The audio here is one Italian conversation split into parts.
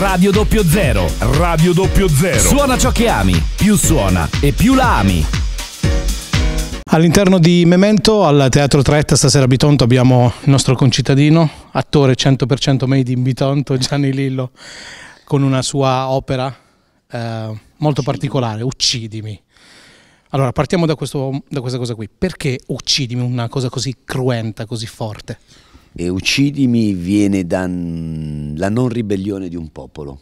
Radio Doppio Zero. Radio Doppio Zero. Suona ciò che ami, più suona e più la ami. All'interno di Memento, al Teatro Traetta stasera a Bitonto abbiamo il nostro concittadino, attore 100% made in Bitonto, Gianni Lillo, con una sua opera eh, molto Uccidimi. particolare, Uccidimi. Allora, partiamo da, questo, da questa cosa qui. Perché Uccidimi una cosa così cruenta, così forte? E uccidimi viene dalla non ribellione di un popolo.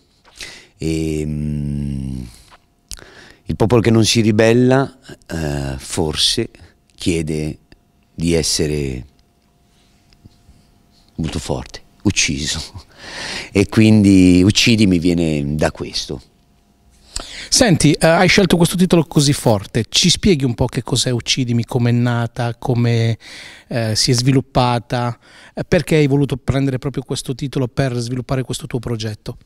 E, ehm, il popolo che non si ribella eh, forse chiede di essere molto forte, ucciso. E quindi uccidimi viene da questo. Senti, eh, hai scelto questo titolo così forte, ci spieghi un po' che cos'è Uccidimi, com'è nata, come eh, si è sviluppata, eh, perché hai voluto prendere proprio questo titolo per sviluppare questo tuo progetto?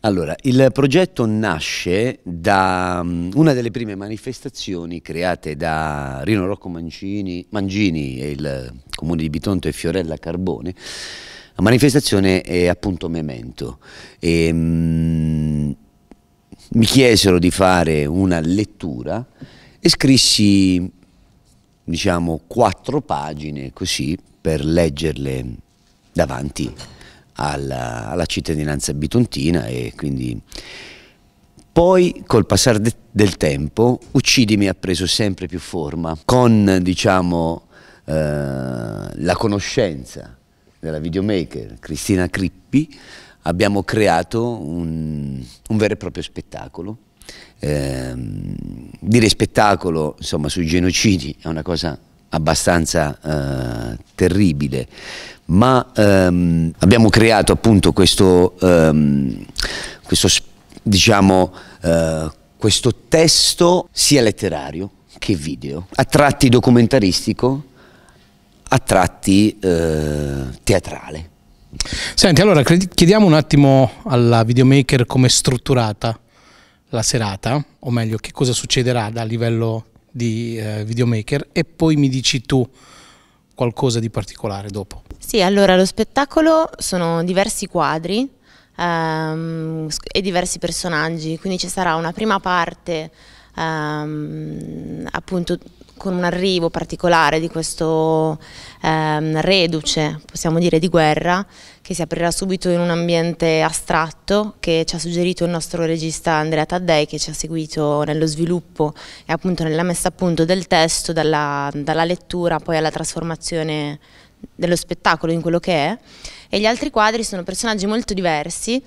Allora, il progetto nasce da mm, una delle prime manifestazioni create da Rino Rocco Mancini, Mangini e il comune di Bitonto e Fiorella Carbone. La manifestazione è appunto Memento. E, mh, mm, mi chiesero di fare una lettura e scrissi diciamo quattro pagine così per leggerle davanti alla, alla cittadinanza bitontina e quindi poi col passare de del tempo Uccidimi ha preso sempre più forma con diciamo eh, la conoscenza della videomaker Cristina Crippi abbiamo creato un, un vero e proprio spettacolo. Eh, dire spettacolo insomma, sui genocidi è una cosa abbastanza eh, terribile, ma ehm, abbiamo creato appunto questo, ehm, questo diciamo, eh, questo testo sia letterario che video, a tratti documentaristico, a tratti eh, teatrale. Senti, allora chiediamo un attimo alla videomaker come è strutturata la serata, o meglio che cosa succederà a livello di eh, videomaker e poi mi dici tu qualcosa di particolare dopo. Sì, allora lo spettacolo sono diversi quadri um, e diversi personaggi, quindi ci sarà una prima parte um, appunto con un arrivo particolare di questo ehm, reduce, possiamo dire, di guerra, che si aprirà subito in un ambiente astratto che ci ha suggerito il nostro regista Andrea Taddei che ci ha seguito nello sviluppo e appunto nella messa a punto del testo, dalla, dalla lettura poi alla trasformazione dello spettacolo in quello che è e gli altri quadri sono personaggi molto diversi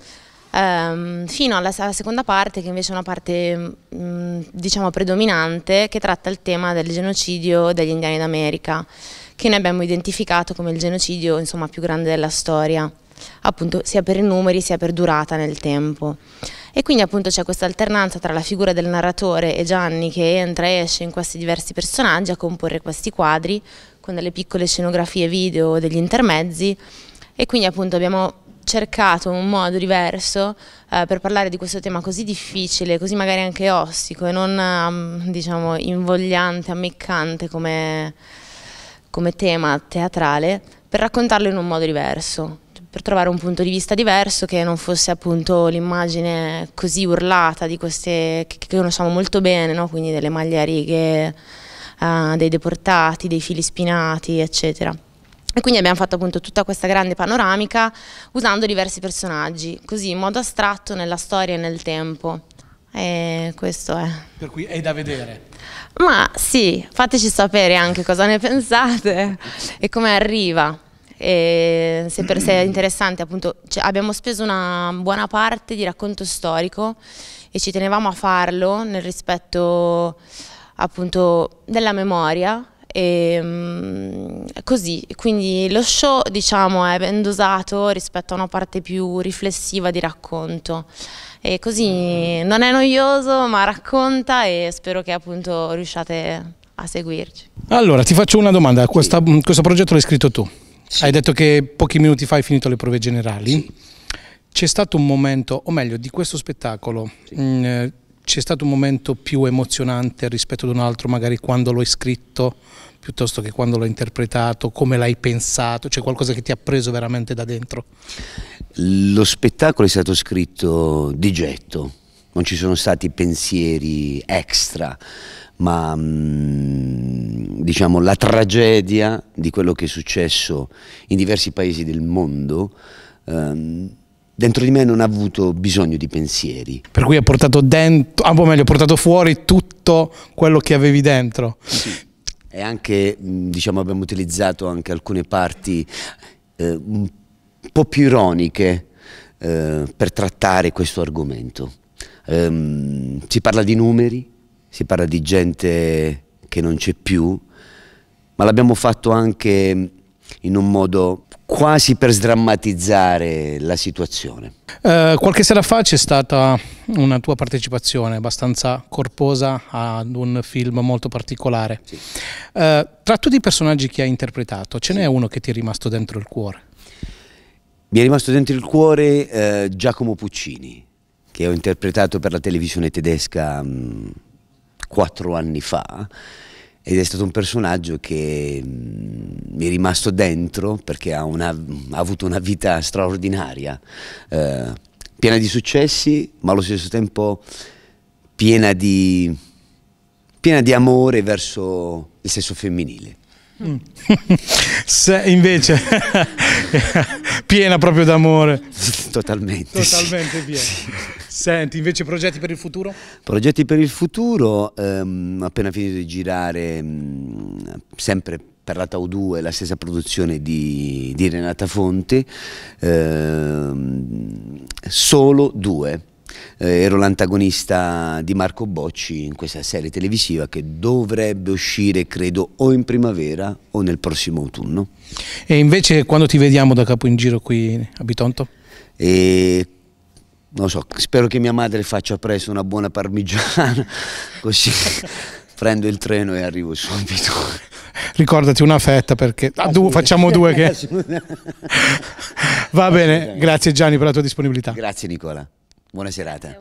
ehm, fino alla, alla, seconda parte che invece è una parte mh, mm, diciamo predominante che tratta il tema del genocidio degli indiani d'America che noi abbiamo identificato come il genocidio insomma, più grande della storia appunto sia per i numeri sia per durata nel tempo. E quindi appunto c'è questa alternanza tra la figura del narratore e Gianni che entra e esce in questi diversi personaggi a comporre questi quadri con delle piccole scenografie video degli intermezzi e quindi appunto abbiamo cercato un modo diverso eh, per parlare di questo tema così difficile, così magari anche ostico e non ehm, diciamo invogliante, ammiccante come, come tema teatrale, per raccontarlo in un modo diverso, per trovare un punto di vista diverso che non fosse appunto l'immagine così urlata di queste che, che conosciamo molto bene, no? quindi delle maglie a righe, eh, dei deportati, dei fili spinati, eccetera. E quindi abbiamo fatto appunto tutta questa grande panoramica usando diversi personaggi, così in modo astratto nella storia e nel tempo. E questo è. Per cui è da vedere. Ma sì, fateci sapere anche cosa ne pensate e come arriva. E se, per, sé è interessante, appunto, cioè abbiamo speso una buona parte di racconto storico e ci tenevamo a farlo nel rispetto appunto della memoria e, mm, così, quindi lo show diciamo è ben dosato rispetto a una parte più riflessiva di racconto e così mm. non è noioso ma racconta e spero che appunto riusciate a seguirci. Allora ti faccio una domanda, Questa, sì. Mm, questo progetto l'hai scritto tu, sì. hai detto che pochi minuti fa hai finito le prove generali, sì. c'è stato un momento, o meglio di questo spettacolo, mh, mm, eh, c'è stato un momento più emozionante rispetto ad un altro, magari quando l'hai scritto piuttosto che quando l'hai interpretato, come l'hai pensato, c'è cioè qualcosa che ti ha preso veramente da dentro? Lo spettacolo è stato scritto di getto, non ci sono stati pensieri extra, ma mm, diciamo la tragedia di quello che è successo in diversi paesi del mondo. Um, dentro di me non ha avuto bisogno di pensieri. Per cui ha portato dentro, ah, o meglio, ha portato fuori tutto quello che avevi dentro. Sì. E anche, mm, diciamo, abbiamo utilizzato anche alcune parti eh, un po' più ironiche eh, per trattare questo argomento. Um, si parla di numeri, si parla di gente che non c'è più, ma l'abbiamo fatto anche in un modo quasi per sdrammatizzare la situazione. Eh, qualche sera fa c'è stata una tua partecipazione abbastanza corposa ad un film molto particolare. Sì. Eh, tra tutti i personaggi che hai interpretato, ce n'è uno che ti è rimasto dentro il cuore? Mi è rimasto dentro il cuore eh, Giacomo Puccini, che ho interpretato per la televisione tedesca mh, mm, quattro anni fa ed è stato un personaggio che mm, mi è rimasto dentro perché ha, una, ha avuto una vita straordinaria, eh, piena di successi, ma allo stesso tempo piena di, piena di amore verso il sesso femminile. Mm. Se invece piena proprio d'amore. Totalmente. Totalmente sì. piena. Sì. Senti, invece progetti per il futuro? Progetti per il futuro, ehm, appena finito di girare, mh, mm, sempre per la Tau 2, la stessa produzione di, di Renata Fonte, ehm, solo due eh, ero l'antagonista di Marco Bocci in questa serie televisiva che dovrebbe uscire credo o in primavera o nel prossimo autunno. E invece quando ti vediamo da capo in giro qui a Bitonto? E non so, spero che mia madre faccia presto una buona parmigiana, così prendo il treno e arrivo subito. Ricordati una fetta perché ah, du facciamo due che... Va bene, grazie Gianni per la tua disponibilità. Grazie Nicola. Buona serata.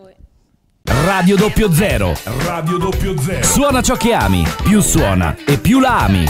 Radio Doppio Zero. Radio Doppio Zero. Suona ciò che ami. Più suona e più la ami.